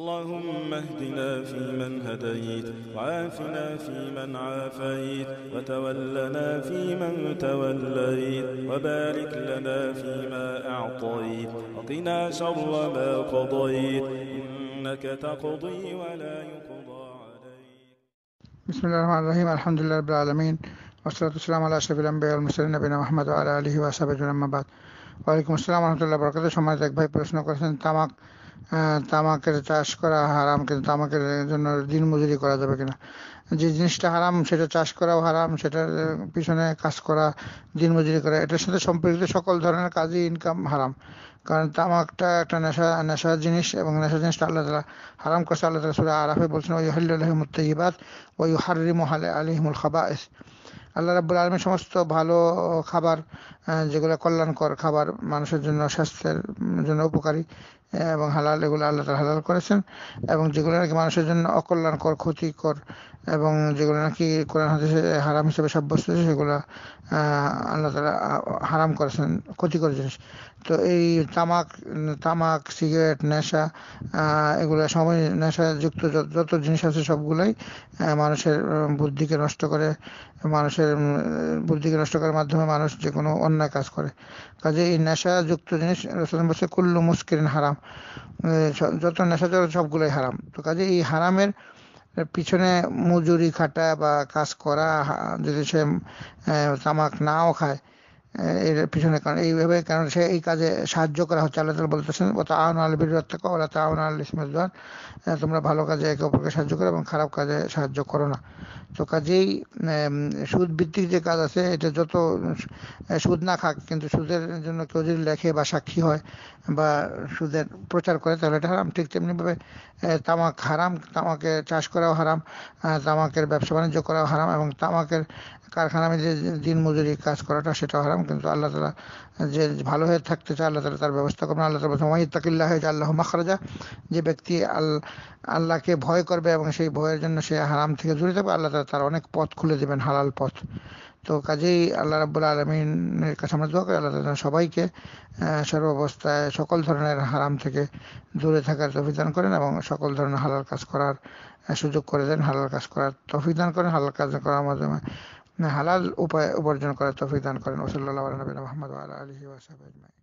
اللهم اهدنا فيمن هديت وعافنا فيمن عافيت وتولنا فيمن توليت وبارك لنا فيما أعطيت وقنا شر ما قضيت إنك تقضي ولا يقضى عليك بسم الله الرحمن الرحيم الحمد لله رب العالمين والصلاة والسلام على أشرف الأنبياء والمرسلين نبينا محمد وعلى آله وصحبه أجمعين أما بعد وعليكم السلام ورحمة الله وبركاته شو مالك ভাই প্রশ্ন করেছেন তামাক হ্যাঁ, তামাকের চাষ করা হারাম কিন্তু তামাকের জন্য দিন মজুরি করা যাবে কিনা যে জিনিসটা হারাম সেটা চাষ করাও হারাম সেটার পিছনে কাজ করা দিন মজুরি করা এটার সাথে সম্পর্কিত সকল ধরনের কাজই ইনকাম হারাম কারণ তামাকটা একটা নেশা নেশার জিনিস এবং নেশা জিনিসটা আল্লাহ তালা হারাম করছে আল্লাহ তালা সুরা আরাফে বলছেন ওই হল্লাহমুত তৈবাদ ওই হারিম আলিহিমুল খাবা আল্লাহ রাবুল আলমী সমস্ত ভালো খাবার যেগুলো কল্যাণকর খাবার মানুষের জন্য স্বাস্থ্যের জন্য উপকারী হ্যাঁ, এবং হালাল এগুলো আল্লাহ তালা হালাল করেছেন এবং যেগুলো নাকি মানুষের জন্য অকল্যাণকর ক্ষতিকর এবং যেগুলো নাকি কোরআন হাদিসে হারাম হিসেবে সাব্যস্ত হয়েছে সেগুলো আল্লাহ তালা হারাম করেছেন ক্ষতিকর জিনিস তো এই তামাক তামাক সিগারেট নেশা এগুলো সময় নেশাযুক্ত যুক্ত যত জিনিস আছে সবগুলোই মানুষের বুদ্ধিকে নষ্ট করে মানুষের বুদ্ধিকে নষ্ট করার মাধ্যমে মানুষ যে কোনো অন্যায় কাজ করে কাজে এই নেশাযুক্ত জিনিস কুল্লু মুস্কিরিন হারাম যত নেশা যত সবগুলোই হারাম তো কাজে এই হারামের পিছনে মজুরি খাটা বা কাজ করা যদি সে তামাক নাও খায় এর পিছনে কারণ এইভাবে কারণ সে এই কাজে সাহায্য করা হচ্ছে আল্লাহ তালা বলতেছেন ও তাহন আল বীরত্তাক আল্লাহ তাহন আল ইসমাদান তোমরা ভালো কাজে একে অপরকে সাহায্য করো এবং খারাপ কাজে সাহায্য করো না তো কাজেই সুদ ভিত্তিক যে কাজ আছে এটা যত সুদ না খাক কিন্তু সুদের জন্য কেউ যদি লেখে বা সাক্ষী হয় বা সুদের প্রচার করে তাহলে এটা হারাম ঠিক তেমনিভাবে তামাক হারাম তামাকে চাষ করাও হারাম তামাকের ব্যবসা বাণিজ্য করাও হারাম এবং তামাকের কারখানা যে দিন মজুরি কাজ করাটা সেটা হারাম কিন্তু আল্লাহ তালা যে ভালো হয়ে থাকতে চায় আল্লাহ তালা তার ব্যবস্থা করবেন আল্লাহ তালা সময় হয়ে আল্লাহ মাখরাজা যে ব্যক্তি আল্লাহকে ভয় করবে এবং সেই ভয়ের জন্য সে হারাম থেকে জুড়ে থাকবে আল্লাহ তালা তার অনেক পথ খুলে দেবেন হালাল পথ তো কাজেই আল্লাহ রাবুল আলমিনের কাছে আমরা দোয়া করি আল্লাহ তালা সবাইকে সর্বাবস্থায় সকল ধরনের হারাম থেকে দূরে থাকার তফিক করেন এবং সকল ধরনের হালাল কাজ করার সুযোগ করে দেন হালাল কাজ করার তফিক দান করেন হালাল কাজ করার মাধ্যমে হালাল উপায় উপার্জন করার তৌফিক দান করেন ওসল্লা নবীন মোহাম্মদ আলহি ওয়াসাব